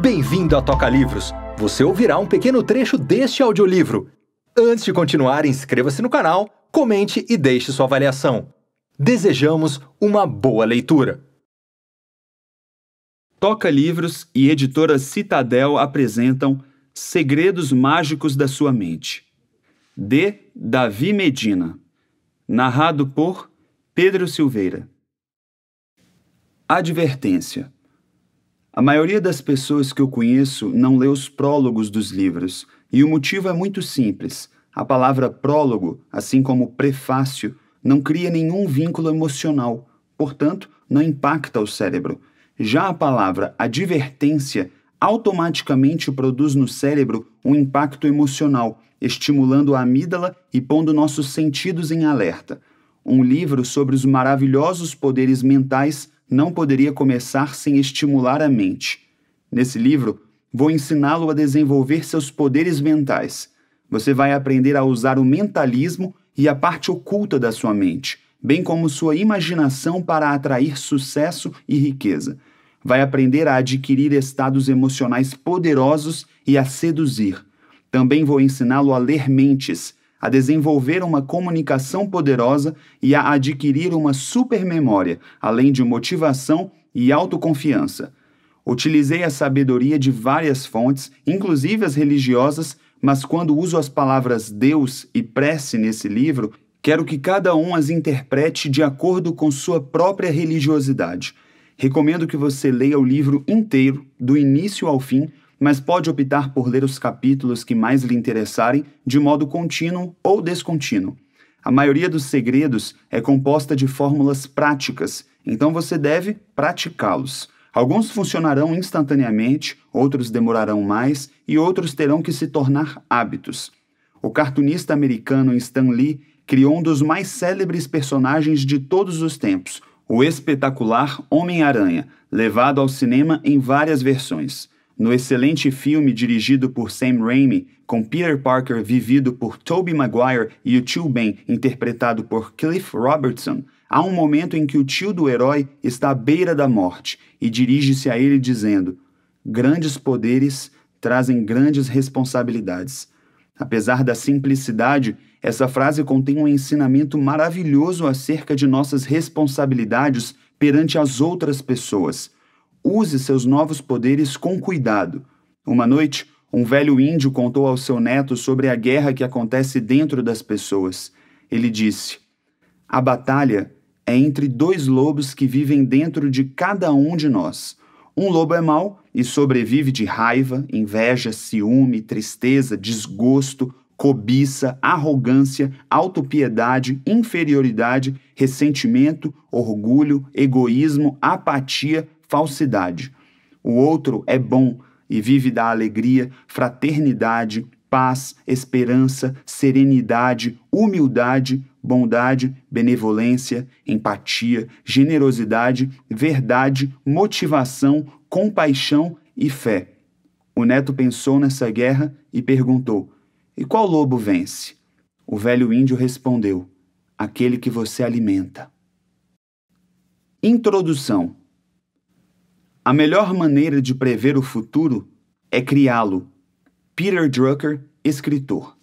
Bem-vindo a Toca Livros! Você ouvirá um pequeno trecho deste audiolivro. Antes de continuar, inscreva-se no canal, comente e deixe sua avaliação. Desejamos uma boa leitura! Toca Livros e Editora Citadel apresentam Segredos Mágicos da Sua Mente, de Davi Medina, narrado por Pedro Silveira. Advertência a maioria das pessoas que eu conheço não lê os prólogos dos livros, e o motivo é muito simples. A palavra prólogo, assim como prefácio, não cria nenhum vínculo emocional, portanto, não impacta o cérebro. Já a palavra advertência automaticamente produz no cérebro um impacto emocional, estimulando a amígdala e pondo nossos sentidos em alerta. Um livro sobre os maravilhosos poderes mentais não poderia começar sem estimular a mente. Nesse livro, vou ensiná-lo a desenvolver seus poderes mentais. Você vai aprender a usar o mentalismo e a parte oculta da sua mente, bem como sua imaginação para atrair sucesso e riqueza. Vai aprender a adquirir estados emocionais poderosos e a seduzir. Também vou ensiná-lo a ler mentes, a desenvolver uma comunicação poderosa e a adquirir uma supermemória, além de motivação e autoconfiança. Utilizei a sabedoria de várias fontes, inclusive as religiosas, mas quando uso as palavras Deus e prece nesse livro, quero que cada um as interprete de acordo com sua própria religiosidade. Recomendo que você leia o livro inteiro, do início ao fim, mas pode optar por ler os capítulos que mais lhe interessarem de modo contínuo ou descontínuo. A maioria dos segredos é composta de fórmulas práticas, então você deve praticá-los. Alguns funcionarão instantaneamente, outros demorarão mais e outros terão que se tornar hábitos. O cartunista americano Stan Lee criou um dos mais célebres personagens de todos os tempos, o espetacular Homem-Aranha, levado ao cinema em várias versões no excelente filme dirigido por Sam Raimi, com Peter Parker vivido por Tobey Maguire e o tio Ben interpretado por Cliff Robertson, há um momento em que o tio do herói está à beira da morte e dirige-se a ele dizendo: Grandes poderes trazem grandes responsabilidades. Apesar da simplicidade, essa frase contém um ensinamento maravilhoso acerca de nossas responsabilidades perante as outras pessoas Use seus novos poderes com cuidado. Uma noite, um velho índio contou ao seu neto sobre a guerra que acontece dentro das pessoas. Ele disse: A batalha é entre dois lobos que vivem dentro de cada um de nós. Um lobo é mau e sobrevive de raiva, inveja, ciúme, tristeza, desgosto, cobiça, arrogância, autopiedade, inferioridade, ressentimento, orgulho, egoísmo, apatia, falsidade. O outro é bom e vive da alegria, fraternidade, paz, esperança, serenidade, humildade, bondade, benevolência, empatia, generosidade, verdade, motivação, compaixão e fé. O neto pensou nessa guerra e perguntou: E qual lobo vence? O velho índio respondeu: Aquele que você alimenta. Introdução a melhor maneira de prever o futuro é criá-lo. Peter Drucker, escritor.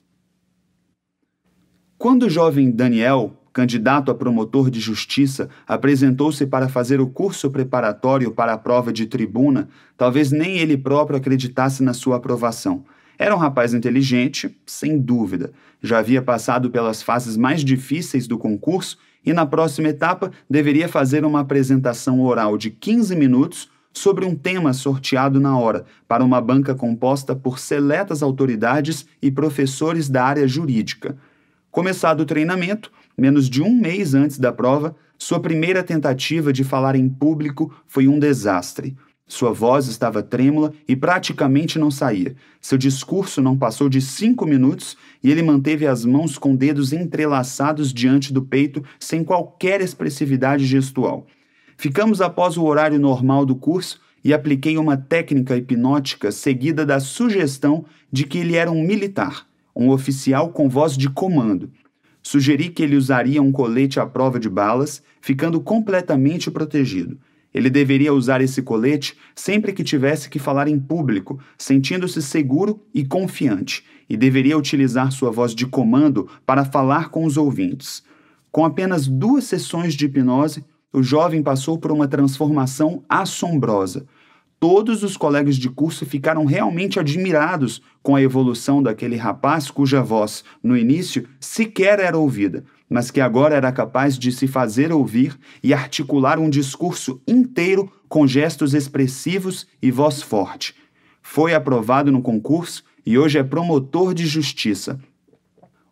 Quando o jovem Daniel, candidato a promotor de justiça, apresentou-se para fazer o curso preparatório para a prova de tribuna, talvez nem ele próprio acreditasse na sua aprovação. Era um rapaz inteligente, sem dúvida. Já havia passado pelas fases mais difíceis do concurso e, na próxima etapa, deveria fazer uma apresentação oral de 15 minutos sobre um tema sorteado na hora, para uma banca composta por seletas autoridades e professores da área jurídica. Começado o treinamento, menos de um mês antes da prova, sua primeira tentativa de falar em público foi um desastre. Sua voz estava trêmula e praticamente não saía. Seu discurso não passou de cinco minutos e ele manteve as mãos com dedos entrelaçados diante do peito, sem qualquer expressividade gestual. Ficamos após o horário normal do curso e apliquei uma técnica hipnótica seguida da sugestão de que ele era um militar, um oficial com voz de comando. Sugeri que ele usaria um colete à prova de balas, ficando completamente protegido. Ele deveria usar esse colete sempre que tivesse que falar em público, sentindo-se seguro e confiante, e deveria utilizar sua voz de comando para falar com os ouvintes. Com apenas duas sessões de hipnose, o jovem passou por uma transformação assombrosa. Todos os colegas de curso ficaram realmente admirados com a evolução daquele rapaz cuja voz, no início, sequer era ouvida, mas que agora era capaz de se fazer ouvir e articular um discurso inteiro com gestos expressivos e voz forte. Foi aprovado no concurso e hoje é promotor de justiça,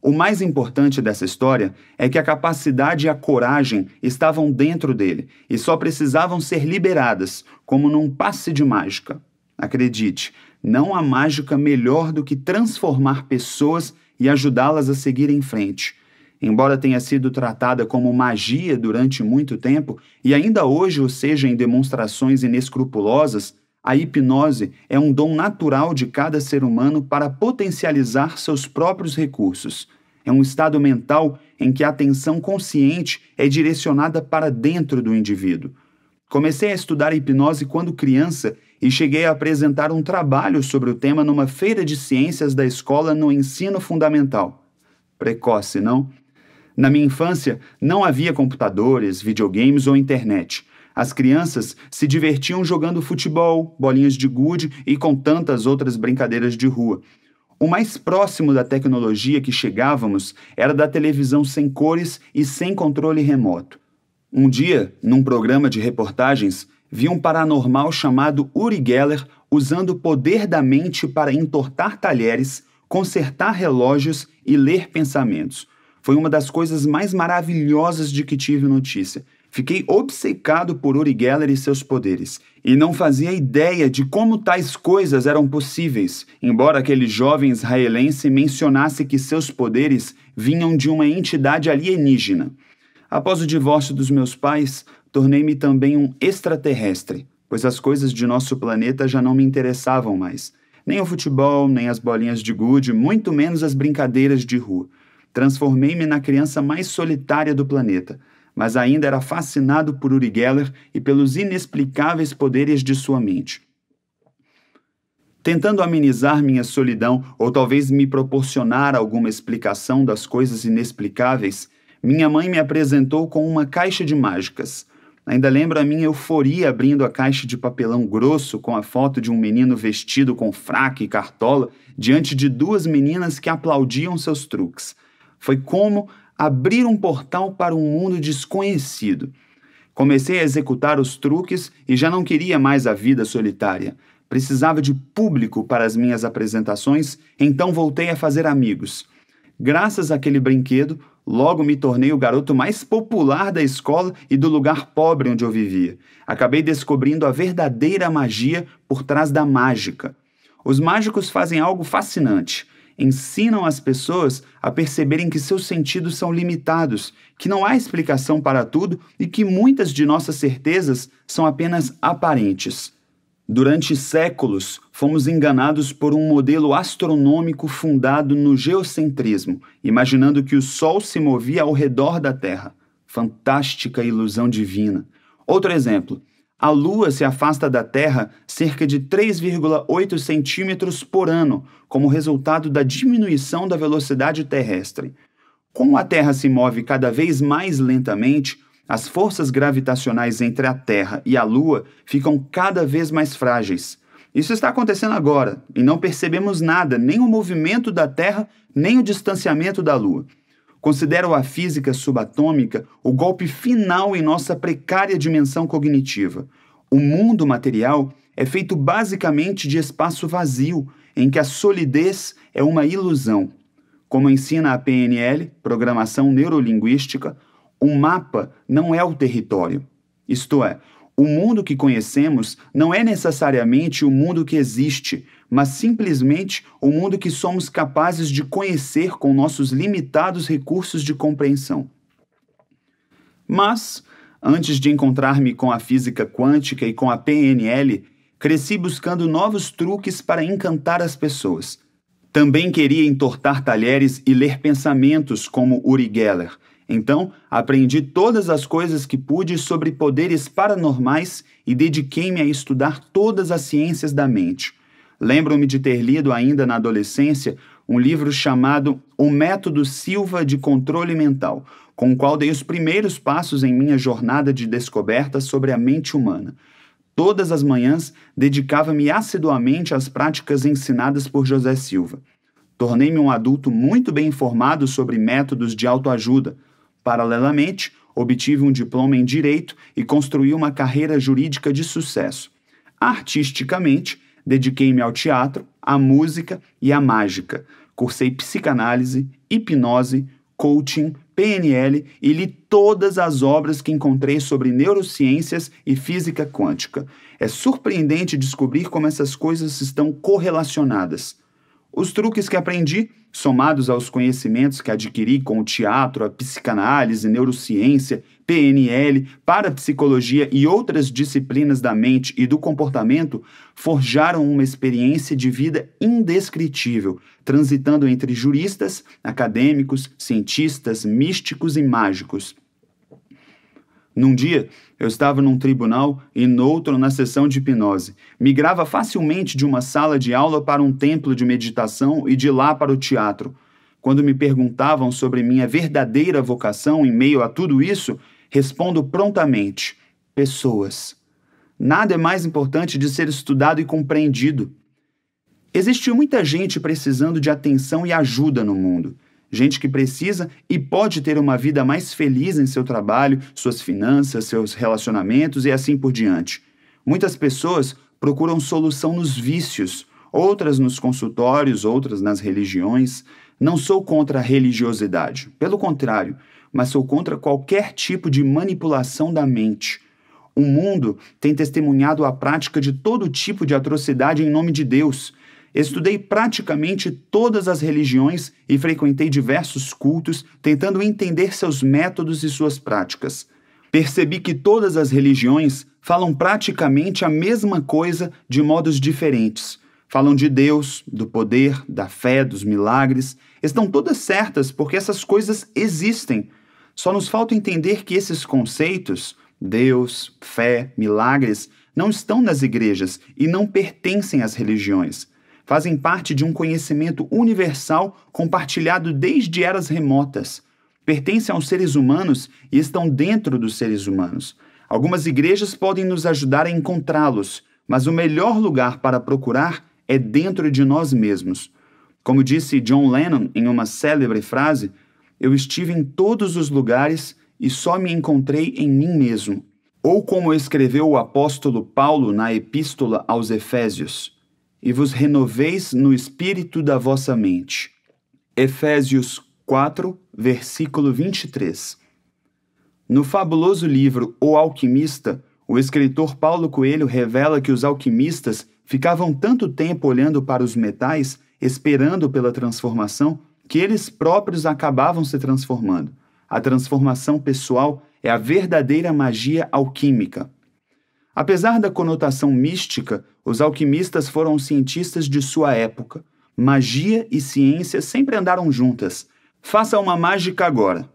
o mais importante dessa história é que a capacidade e a coragem estavam dentro dele e só precisavam ser liberadas, como num passe de mágica. Acredite, não há mágica melhor do que transformar pessoas e ajudá-las a seguir em frente. Embora tenha sido tratada como magia durante muito tempo e ainda hoje o seja em demonstrações inescrupulosas, a hipnose é um dom natural de cada ser humano para potencializar seus próprios recursos. É um estado mental em que a atenção consciente é direcionada para dentro do indivíduo. Comecei a estudar hipnose quando criança e cheguei a apresentar um trabalho sobre o tema numa feira de ciências da escola no ensino fundamental. Precoce, não? Na minha infância, não havia computadores, videogames ou internet. As crianças se divertiam jogando futebol, bolinhas de gude e com tantas outras brincadeiras de rua. O mais próximo da tecnologia que chegávamos era da televisão sem cores e sem controle remoto. Um dia, num programa de reportagens, vi um paranormal chamado Uri Geller usando o poder da mente para entortar talheres, consertar relógios e ler pensamentos. Foi uma das coisas mais maravilhosas de que tive notícia. Fiquei obcecado por Uri Geller e seus poderes, e não fazia ideia de como tais coisas eram possíveis, embora aquele jovem israelense mencionasse que seus poderes vinham de uma entidade alienígena. Após o divórcio dos meus pais, tornei-me também um extraterrestre, pois as coisas de nosso planeta já não me interessavam mais. Nem o futebol, nem as bolinhas de gude, muito menos as brincadeiras de rua. Transformei-me na criança mais solitária do planeta mas ainda era fascinado por Uri Geller e pelos inexplicáveis poderes de sua mente. Tentando amenizar minha solidão ou talvez me proporcionar alguma explicação das coisas inexplicáveis, minha mãe me apresentou com uma caixa de mágicas. Ainda lembro a minha euforia abrindo a caixa de papelão grosso com a foto de um menino vestido com fraque e cartola diante de duas meninas que aplaudiam seus truques. Foi como abrir um portal para um mundo desconhecido. Comecei a executar os truques e já não queria mais a vida solitária. Precisava de público para as minhas apresentações, então voltei a fazer amigos. Graças àquele brinquedo, logo me tornei o garoto mais popular da escola e do lugar pobre onde eu vivia. Acabei descobrindo a verdadeira magia por trás da mágica. Os mágicos fazem algo fascinante ensinam as pessoas a perceberem que seus sentidos são limitados, que não há explicação para tudo e que muitas de nossas certezas são apenas aparentes. Durante séculos, fomos enganados por um modelo astronômico fundado no geocentrismo, imaginando que o Sol se movia ao redor da Terra. Fantástica ilusão divina. Outro exemplo. A Lua se afasta da Terra cerca de 3,8 centímetros por ano, como resultado da diminuição da velocidade terrestre. Como a Terra se move cada vez mais lentamente, as forças gravitacionais entre a Terra e a Lua ficam cada vez mais frágeis. Isso está acontecendo agora, e não percebemos nada, nem o movimento da Terra, nem o distanciamento da Lua. Considero a física subatômica o golpe final em nossa precária dimensão cognitiva. O mundo material é feito basicamente de espaço vazio, em que a solidez é uma ilusão. Como ensina a PNL, Programação Neurolinguística, um mapa não é o território. Isto é, o mundo que conhecemos não é necessariamente o mundo que existe, mas simplesmente o mundo que somos capazes de conhecer com nossos limitados recursos de compreensão. Mas, antes de encontrar-me com a física quântica e com a PNL, cresci buscando novos truques para encantar as pessoas. Também queria entortar talheres e ler pensamentos como Uri Geller então, aprendi todas as coisas que pude sobre poderes paranormais e dediquei-me a estudar todas as ciências da mente. Lembro-me de ter lido ainda na adolescência um livro chamado O Método Silva de Controle Mental, com o qual dei os primeiros passos em minha jornada de descoberta sobre a mente humana. Todas as manhãs dedicava-me assiduamente às práticas ensinadas por José Silva. Tornei-me um adulto muito bem informado sobre métodos de autoajuda, Paralelamente, obtive um diploma em direito e construí uma carreira jurídica de sucesso. Artisticamente, dediquei-me ao teatro, à música e à mágica. Cursei psicanálise, hipnose, coaching, PNL e li todas as obras que encontrei sobre neurociências e física quântica. É surpreendente descobrir como essas coisas estão correlacionadas. Os truques que aprendi, somados aos conhecimentos que adquiri com o teatro, a psicanálise, neurociência, PNL, parapsicologia e outras disciplinas da mente e do comportamento, forjaram uma experiência de vida indescritível, transitando entre juristas, acadêmicos, cientistas, místicos e mágicos. Num dia, eu estava num tribunal e noutro na sessão de hipnose. Migrava facilmente de uma sala de aula para um templo de meditação e de lá para o teatro. Quando me perguntavam sobre minha verdadeira vocação em meio a tudo isso, respondo prontamente: pessoas. Nada é mais importante de ser estudado e compreendido. Existe muita gente precisando de atenção e ajuda no mundo gente que precisa e pode ter uma vida mais feliz em seu trabalho, suas finanças, seus relacionamentos e assim por diante. Muitas pessoas procuram solução nos vícios, outras nos consultórios, outras nas religiões. Não sou contra a religiosidade, pelo contrário, mas sou contra qualquer tipo de manipulação da mente. O mundo tem testemunhado a prática de todo tipo de atrocidade em nome de Deus Estudei praticamente todas as religiões e frequentei diversos cultos, tentando entender seus métodos e suas práticas. Percebi que todas as religiões falam praticamente a mesma coisa de modos diferentes. Falam de Deus, do poder, da fé, dos milagres. Estão todas certas porque essas coisas existem. Só nos falta entender que esses conceitos, Deus, fé, milagres, não estão nas igrejas e não pertencem às religiões fazem parte de um conhecimento universal compartilhado desde eras remotas. Pertencem aos seres humanos e estão dentro dos seres humanos. Algumas igrejas podem nos ajudar a encontrá-los, mas o melhor lugar para procurar é dentro de nós mesmos. Como disse John Lennon em uma célebre frase, eu estive em todos os lugares e só me encontrei em mim mesmo. Ou como escreveu o apóstolo Paulo na Epístola aos Efésios: e vos renoveis no espírito da vossa mente. Efésios 4, versículo 23. No fabuloso livro O Alquimista, o escritor Paulo Coelho revela que os alquimistas ficavam tanto tempo olhando para os metais, esperando pela transformação, que eles próprios acabavam se transformando. A transformação pessoal é a verdadeira magia alquímica. Apesar da conotação mística, os alquimistas foram cientistas de sua época. Magia e ciência sempre andaram juntas. Faça uma mágica agora.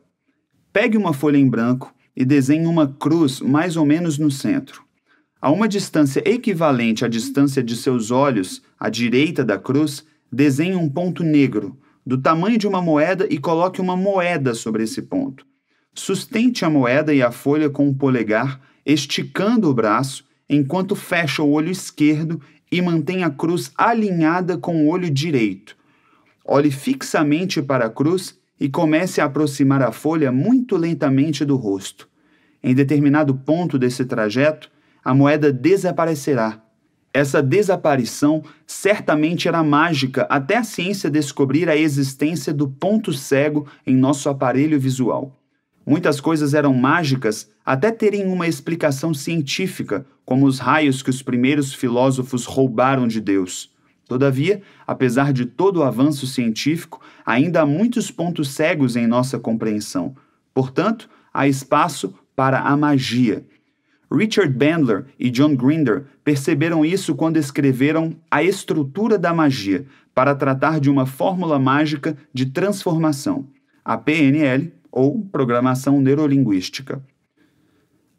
Pegue uma folha em branco e desenhe uma cruz mais ou menos no centro. A uma distância equivalente à distância de seus olhos, à direita da cruz, desenhe um ponto negro, do tamanho de uma moeda e coloque uma moeda sobre esse ponto. Sustente a moeda e a folha com o um polegar esticando o braço enquanto fecha o olho esquerdo e mantém a cruz alinhada com o olho direito. Olhe fixamente para a cruz e comece a aproximar a folha muito lentamente do rosto. Em determinado ponto desse trajeto, a moeda desaparecerá. Essa desaparição certamente era mágica até a ciência descobrir a existência do ponto cego em nosso aparelho visual. Muitas coisas eram mágicas até terem uma explicação científica, como os raios que os primeiros filósofos roubaram de Deus. Todavia, apesar de todo o avanço científico, ainda há muitos pontos cegos em nossa compreensão. Portanto, há espaço para a magia. Richard Bandler e John Grinder perceberam isso quando escreveram A Estrutura da Magia, para tratar de uma fórmula mágica de transformação. A PNL ou programação neurolinguística.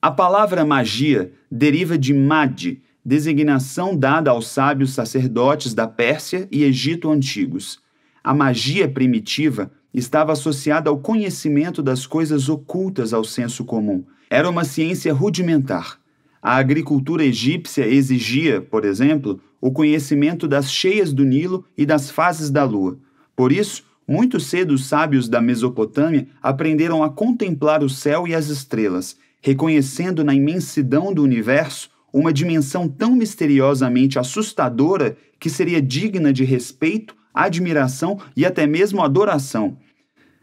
A palavra magia deriva de Madi, designação dada aos sábios sacerdotes da Pérsia e Egito antigos. A magia primitiva estava associada ao conhecimento das coisas ocultas ao senso comum. Era uma ciência rudimentar. A agricultura egípcia exigia, por exemplo, o conhecimento das cheias do Nilo e das fases da Lua. Por isso, muito cedo, os sábios da Mesopotâmia aprenderam a contemplar o céu e as estrelas, reconhecendo na imensidão do universo uma dimensão tão misteriosamente assustadora que seria digna de respeito, admiração e até mesmo adoração.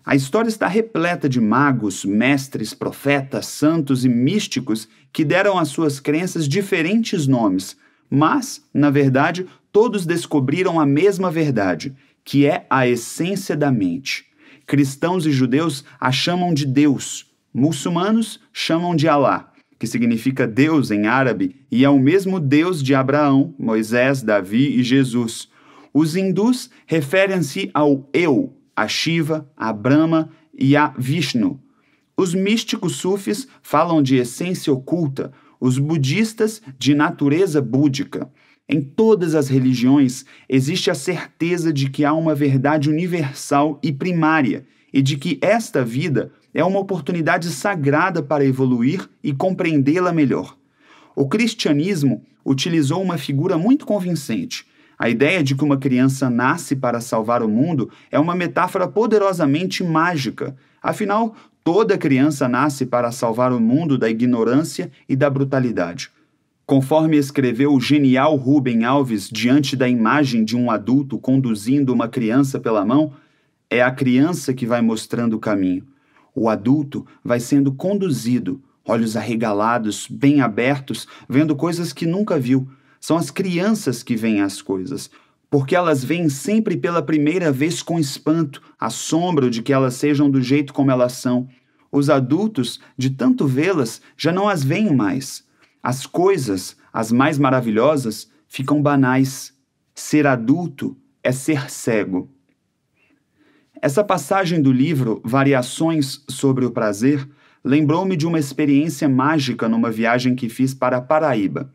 A história está repleta de magos, mestres, profetas, santos e místicos que deram às suas crenças diferentes nomes, mas, na verdade, todos descobriram a mesma verdade, que é a essência da mente. Cristãos e judeus a chamam de Deus, muçulmanos chamam de Alá, que significa Deus em árabe e é o mesmo Deus de Abraão, Moisés, Davi e Jesus. Os hindus referem-se ao Eu, a Shiva, a Brahma e a Vishnu. Os místicos sufis falam de essência oculta, os budistas de natureza búdica. Em todas as religiões existe a certeza de que há uma verdade universal e primária e de que esta vida é uma oportunidade sagrada para evoluir e compreendê-la melhor. O cristianismo utilizou uma figura muito convincente. A ideia de que uma criança nasce para salvar o mundo é uma metáfora poderosamente mágica. Afinal, toda criança nasce para salvar o mundo da ignorância e da brutalidade. Conforme escreveu o genial Rubem Alves diante da imagem de um adulto conduzindo uma criança pela mão, é a criança que vai mostrando o caminho. O adulto vai sendo conduzido, olhos arregalados, bem abertos, vendo coisas que nunca viu. São as crianças que veem as coisas, porque elas veem sempre pela primeira vez com espanto, assombro de que elas sejam do jeito como elas são. Os adultos, de tanto vê-las, já não as veem mais. As coisas, as mais maravilhosas, ficam banais. Ser adulto é ser cego. Essa passagem do livro Variações sobre o Prazer lembrou-me de uma experiência mágica numa viagem que fiz para a Paraíba.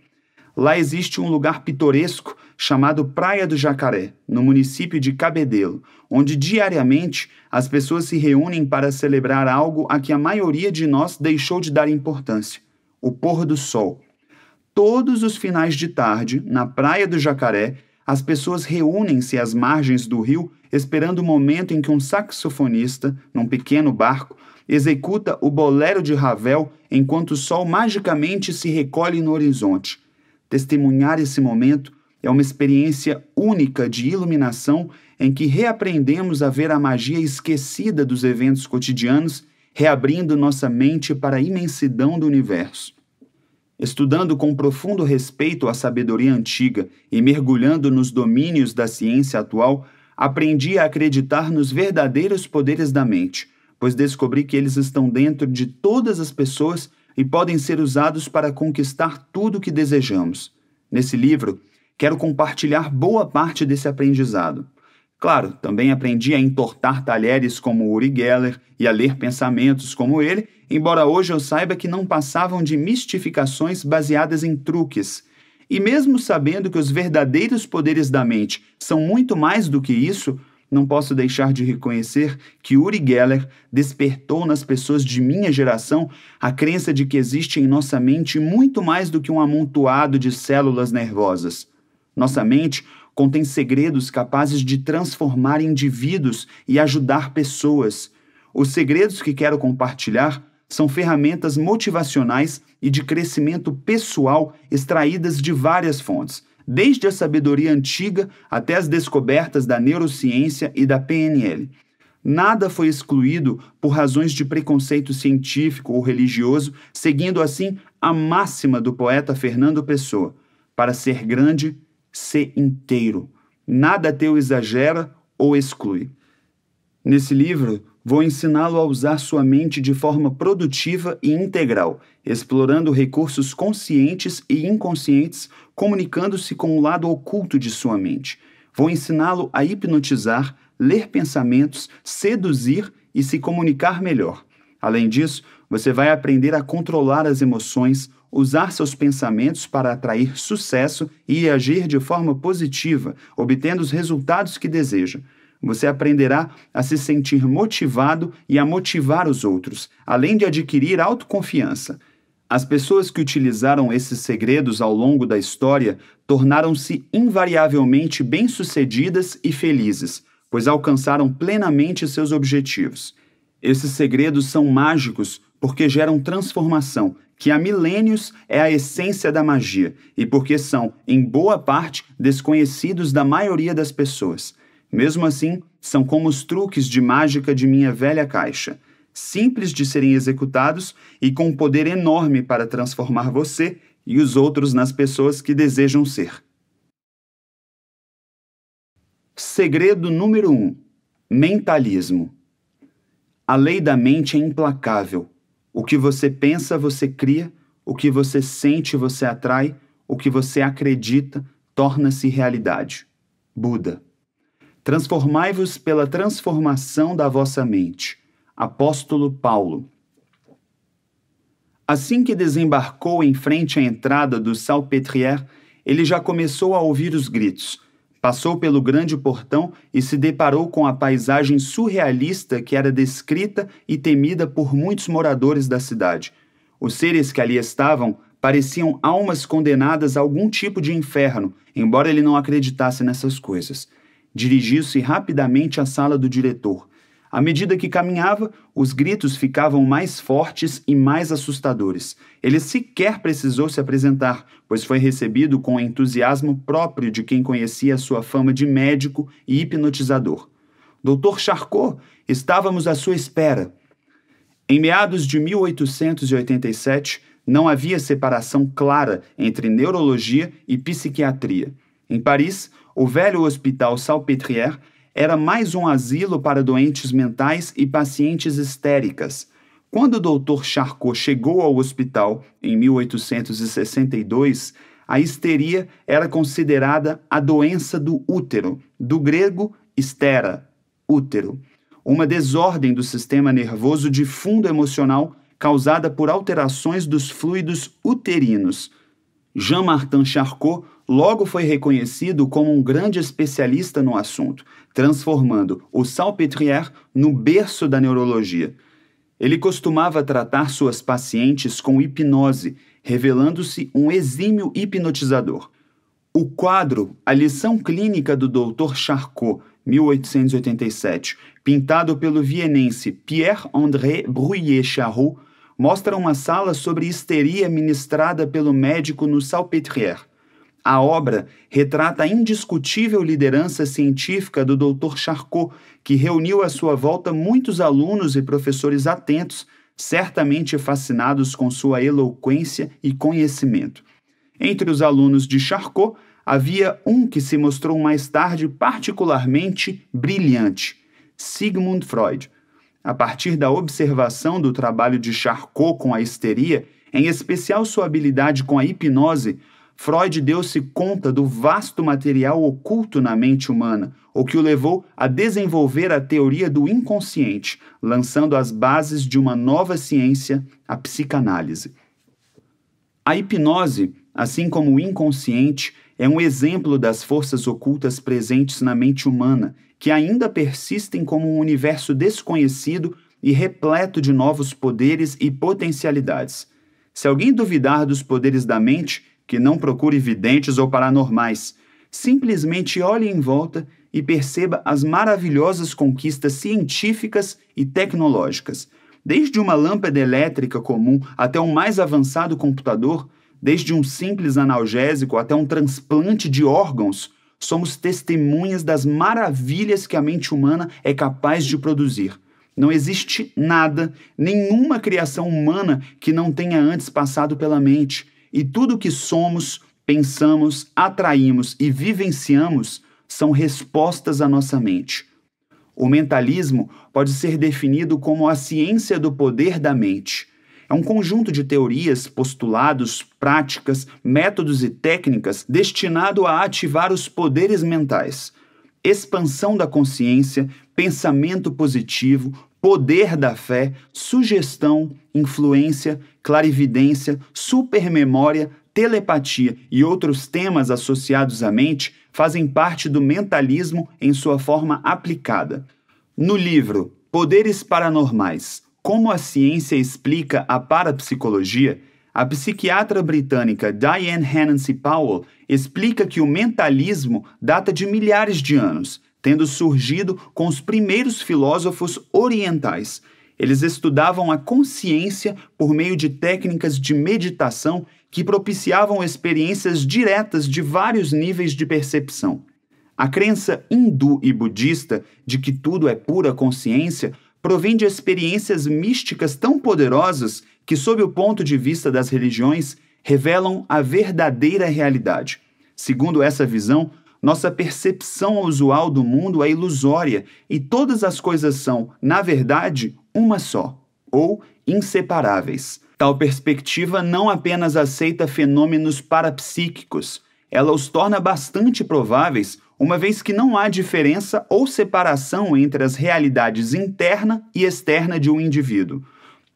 Lá existe um lugar pitoresco chamado Praia do Jacaré, no município de Cabedelo, onde diariamente as pessoas se reúnem para celebrar algo a que a maioria de nós deixou de dar importância o pôr do sol. Todos os finais de tarde, na Praia do Jacaré, as pessoas reúnem-se às margens do rio esperando o momento em que um saxofonista, num pequeno barco, executa o bolero de Ravel enquanto o sol magicamente se recolhe no horizonte. Testemunhar esse momento é uma experiência única de iluminação em que reaprendemos a ver a magia esquecida dos eventos cotidianos reabrindo nossa mente para a imensidão do universo. Estudando com profundo respeito a sabedoria antiga e mergulhando nos domínios da ciência atual, aprendi a acreditar nos verdadeiros poderes da mente, pois descobri que eles estão dentro de todas as pessoas e podem ser usados para conquistar tudo o que desejamos. Nesse livro, quero compartilhar boa parte desse aprendizado. Claro, também aprendi a entortar talheres como Uri Geller e a ler pensamentos como ele, embora hoje eu saiba que não passavam de mistificações baseadas em truques. E mesmo sabendo que os verdadeiros poderes da mente são muito mais do que isso, não posso deixar de reconhecer que Uri Geller despertou nas pessoas de minha geração a crença de que existe em nossa mente muito mais do que um amontoado de células nervosas. Nossa mente contém segredos capazes de transformar indivíduos e ajudar pessoas. Os segredos que quero compartilhar são ferramentas motivacionais e de crescimento pessoal extraídas de várias fontes, desde a sabedoria antiga até as descobertas da neurociência e da PNL. Nada foi excluído por razões de preconceito científico ou religioso, seguindo assim a máxima do poeta Fernando Pessoa: para ser grande, ser inteiro. Nada teu exagera ou exclui. Nesse livro, vou ensiná-lo a usar sua mente de forma produtiva e integral, explorando recursos conscientes e inconscientes, comunicando-se com o lado oculto de sua mente. Vou ensiná-lo a hipnotizar, ler pensamentos, seduzir e se comunicar melhor. Além disso, você vai aprender a controlar as emoções, usar seus pensamentos para atrair sucesso e agir de forma positiva, obtendo os resultados que deseja. Você aprenderá a se sentir motivado e a motivar os outros, além de adquirir autoconfiança. As pessoas que utilizaram esses segredos ao longo da história tornaram-se invariavelmente bem-sucedidas e felizes, pois alcançaram plenamente seus objetivos. Esses segredos são mágicos porque geram transformação, que há milênios é a essência da magia e porque são, em boa parte, desconhecidos da maioria das pessoas. Mesmo assim, são como os truques de mágica de minha velha caixa, simples de serem executados e com um poder enorme para transformar você e os outros nas pessoas que desejam ser. Segredo número 1: um, Mentalismo. A lei da mente é implacável o que você pensa, você cria. O que você sente, você atrai. O que você acredita, torna-se realidade. Buda. Transformai-vos pela transformação da vossa mente. Apóstolo Paulo. Assim que desembarcou em frente à entrada do Salpêtrière, ele já começou a ouvir os gritos. Passou pelo grande portão e se deparou com a paisagem surrealista que era descrita e temida por muitos moradores da cidade. Os seres que ali estavam pareciam almas condenadas a algum tipo de inferno, embora ele não acreditasse nessas coisas. Dirigiu-se rapidamente à sala do diretor. À medida que caminhava, os gritos ficavam mais fortes e mais assustadores. Ele sequer precisou se apresentar, pois foi recebido com o entusiasmo próprio de quem conhecia sua fama de médico e hipnotizador. Doutor Charcot, estávamos à sua espera. Em meados de 1887, não havia separação clara entre neurologia e psiquiatria. Em Paris, o velho Hospital Salpêtrière era mais um asilo para doentes mentais e pacientes histéricas. Quando o Dr. Charcot chegou ao hospital em 1862, a histeria era considerada a doença do útero, do grego histera, útero, uma desordem do sistema nervoso de fundo emocional causada por alterações dos fluidos uterinos. Jean-Martin Charcot logo foi reconhecido como um grande especialista no assunto, transformando o Salpêtrière no berço da neurologia. Ele costumava tratar suas pacientes com hipnose, revelando-se um exímio hipnotizador. O quadro A Lição Clínica do Dr. Charcot, 1887, pintado pelo vienense Pierre-André Bruyé-Charroux, mostra uma sala sobre histeria ministrada pelo médico no Salpêtrière. A obra retrata a indiscutível liderança científica do Dr. Charcot, que reuniu à sua volta muitos alunos e professores atentos, certamente fascinados com sua eloquência e conhecimento. Entre os alunos de Charcot, havia um que se mostrou mais tarde particularmente brilhante, Sigmund Freud. A partir da observação do trabalho de Charcot com a histeria, em especial sua habilidade com a hipnose, Freud deu-se conta do vasto material oculto na mente humana, o que o levou a desenvolver a teoria do inconsciente, lançando as bases de uma nova ciência, a psicanálise. A hipnose, assim como o inconsciente, é um exemplo das forças ocultas presentes na mente humana, que ainda persistem como um universo desconhecido e repleto de novos poderes e potencialidades. Se alguém duvidar dos poderes da mente, que não procure videntes ou paranormais. Simplesmente olhe em volta e perceba as maravilhosas conquistas científicas e tecnológicas. Desde uma lâmpada elétrica comum até um mais avançado computador, desde um simples analgésico até um transplante de órgãos, somos testemunhas das maravilhas que a mente humana é capaz de produzir. Não existe nada, nenhuma criação humana que não tenha antes passado pela mente. E tudo o que somos, pensamos, atraímos e vivenciamos são respostas à nossa mente. O mentalismo pode ser definido como a ciência do poder da mente. É um conjunto de teorias, postulados, práticas, métodos e técnicas destinado a ativar os poderes mentais expansão da consciência, pensamento positivo, poder da fé, sugestão, influência, clarividência, supermemória, telepatia e outros temas associados à mente fazem parte do mentalismo em sua forma aplicada. No livro Poderes Paranormais: Como a Ciência Explica a Parapsicologia, a psiquiatra britânica Diane Hennessy Powell explica que o mentalismo data de milhares de anos, tendo surgido com os primeiros filósofos orientais. Eles estudavam a consciência por meio de técnicas de meditação que propiciavam experiências diretas de vários níveis de percepção. A crença hindu e budista de que tudo é pura consciência provém de experiências místicas tão poderosas que, sob o ponto de vista das religiões, revelam a verdadeira realidade. Segundo essa visão, nossa percepção usual do mundo é ilusória e todas as coisas são, na verdade, uma só, ou inseparáveis. Tal perspectiva não apenas aceita fenômenos parapsíquicos, ela os torna bastante prováveis uma vez que não há diferença ou separação entre as realidades interna e externa de um indivíduo.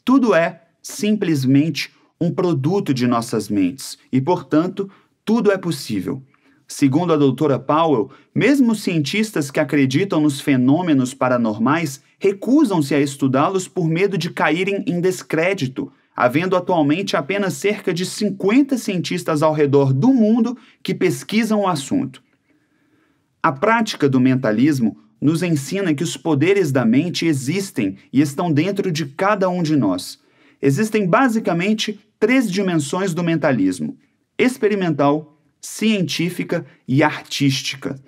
Tudo é simplesmente um produto de nossas mentes e, portanto, tudo é possível. Segundo a doutora Powell, mesmo cientistas que acreditam nos fenômenos paranormais recusam-se a estudá-los por medo de caírem em descrédito, havendo atualmente apenas cerca de 50 cientistas ao redor do mundo que pesquisam o assunto. A prática do mentalismo nos ensina que os poderes da mente existem e estão dentro de cada um de nós. Existem basicamente três dimensões do mentalismo: experimental, científica e artística.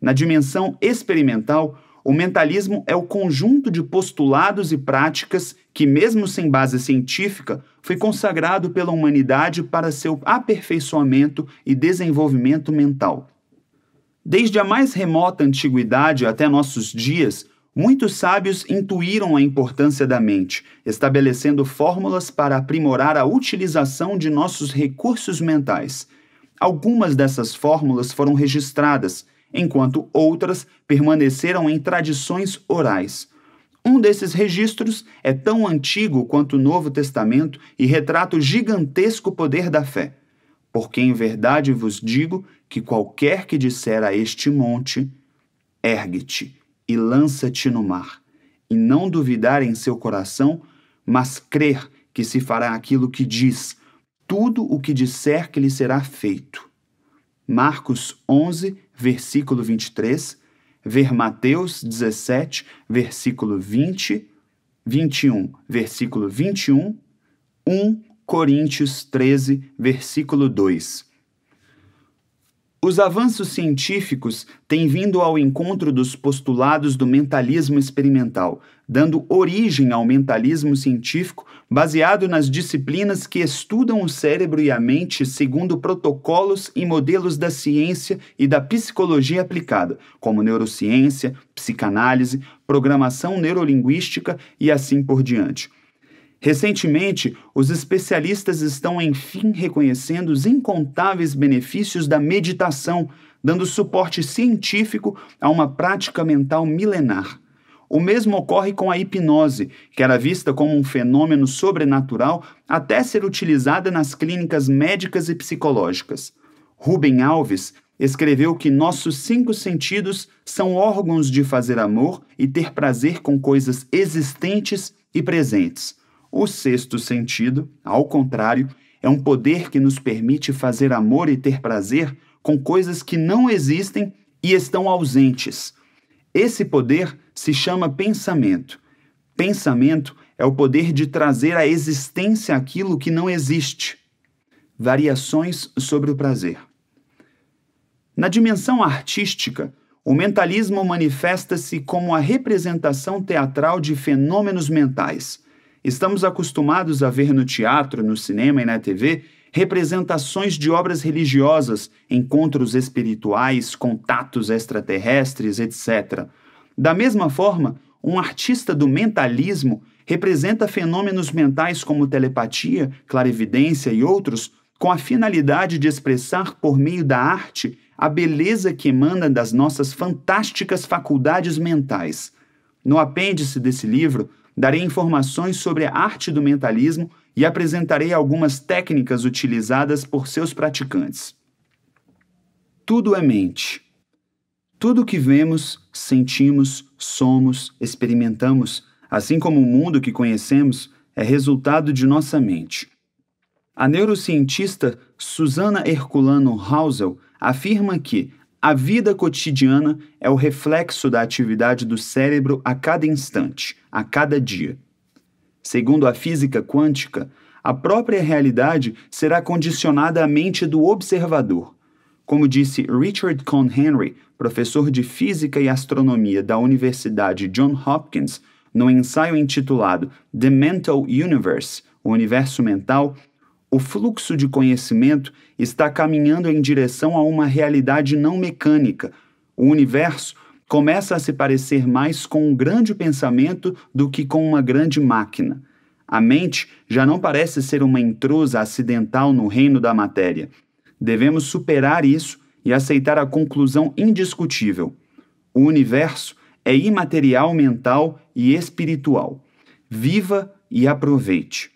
Na dimensão experimental, o mentalismo é o conjunto de postulados e práticas que, mesmo sem base científica, foi consagrado pela humanidade para seu aperfeiçoamento e desenvolvimento mental. Desde a mais remota antiguidade até nossos dias, muitos sábios intuíram a importância da mente, estabelecendo fórmulas para aprimorar a utilização de nossos recursos mentais. Algumas dessas fórmulas foram registradas, enquanto outras permaneceram em tradições orais. Um desses registros é tão antigo quanto o Novo Testamento e retrata o gigantesco poder da fé. Porque em verdade vos digo que qualquer que disser a este monte, ergue-te e lança-te no mar, e não duvidar em seu coração, mas crer que se fará aquilo que diz, tudo o que disser que lhe será feito. Marcos 11, versículo 23, ver Mateus 17, versículo 20, 21, versículo 21, 1 Coríntios 13, versículo 2. Os avanços científicos têm vindo ao encontro dos postulados do mentalismo experimental, dando origem ao mentalismo científico baseado nas disciplinas que estudam o cérebro e a mente segundo protocolos e modelos da ciência e da psicologia aplicada, como neurociência, psicanálise, programação neurolinguística e assim por diante. Recentemente, os especialistas estão enfim reconhecendo os incontáveis benefícios da meditação, dando suporte científico a uma prática mental milenar. O mesmo ocorre com a hipnose, que era vista como um fenômeno sobrenatural até ser utilizada nas clínicas médicas e psicológicas. Ruben Alves escreveu que nossos cinco sentidos são órgãos de fazer amor e ter prazer com coisas existentes e presentes. O sexto sentido, ao contrário, é um poder que nos permite fazer amor e ter prazer com coisas que não existem e estão ausentes. Esse poder se chama pensamento. Pensamento é o poder de trazer à existência aquilo que não existe. Variações sobre o prazer. Na dimensão artística, o mentalismo manifesta-se como a representação teatral de fenômenos mentais Estamos acostumados a ver no teatro, no cinema e na TV representações de obras religiosas, encontros espirituais, contatos extraterrestres, etc. Da mesma forma, um artista do mentalismo representa fenômenos mentais como telepatia, clarividência e outros, com a finalidade de expressar por meio da arte a beleza que emana das nossas fantásticas faculdades mentais. No apêndice desse livro, darei informações sobre a arte do mentalismo e apresentarei algumas técnicas utilizadas por seus praticantes. Tudo é mente. Tudo o que vemos, sentimos, somos, experimentamos, assim como o mundo que conhecemos, é resultado de nossa mente. A neurocientista Susana Herculano Hausel afirma que a vida cotidiana é o reflexo da atividade do cérebro a cada instante, a cada dia. Segundo a física quântica, a própria realidade será condicionada à mente do observador. Como disse Richard Con Henry, professor de física e astronomia da Universidade John Hopkins, no ensaio intitulado The Mental Universe, o universo mental, o fluxo de conhecimento está caminhando em direção a uma realidade não mecânica. O universo começa a se parecer mais com um grande pensamento do que com uma grande máquina. A mente já não parece ser uma intrusa acidental no reino da matéria. Devemos superar isso e aceitar a conclusão indiscutível: o universo é imaterial mental e espiritual. Viva e aproveite.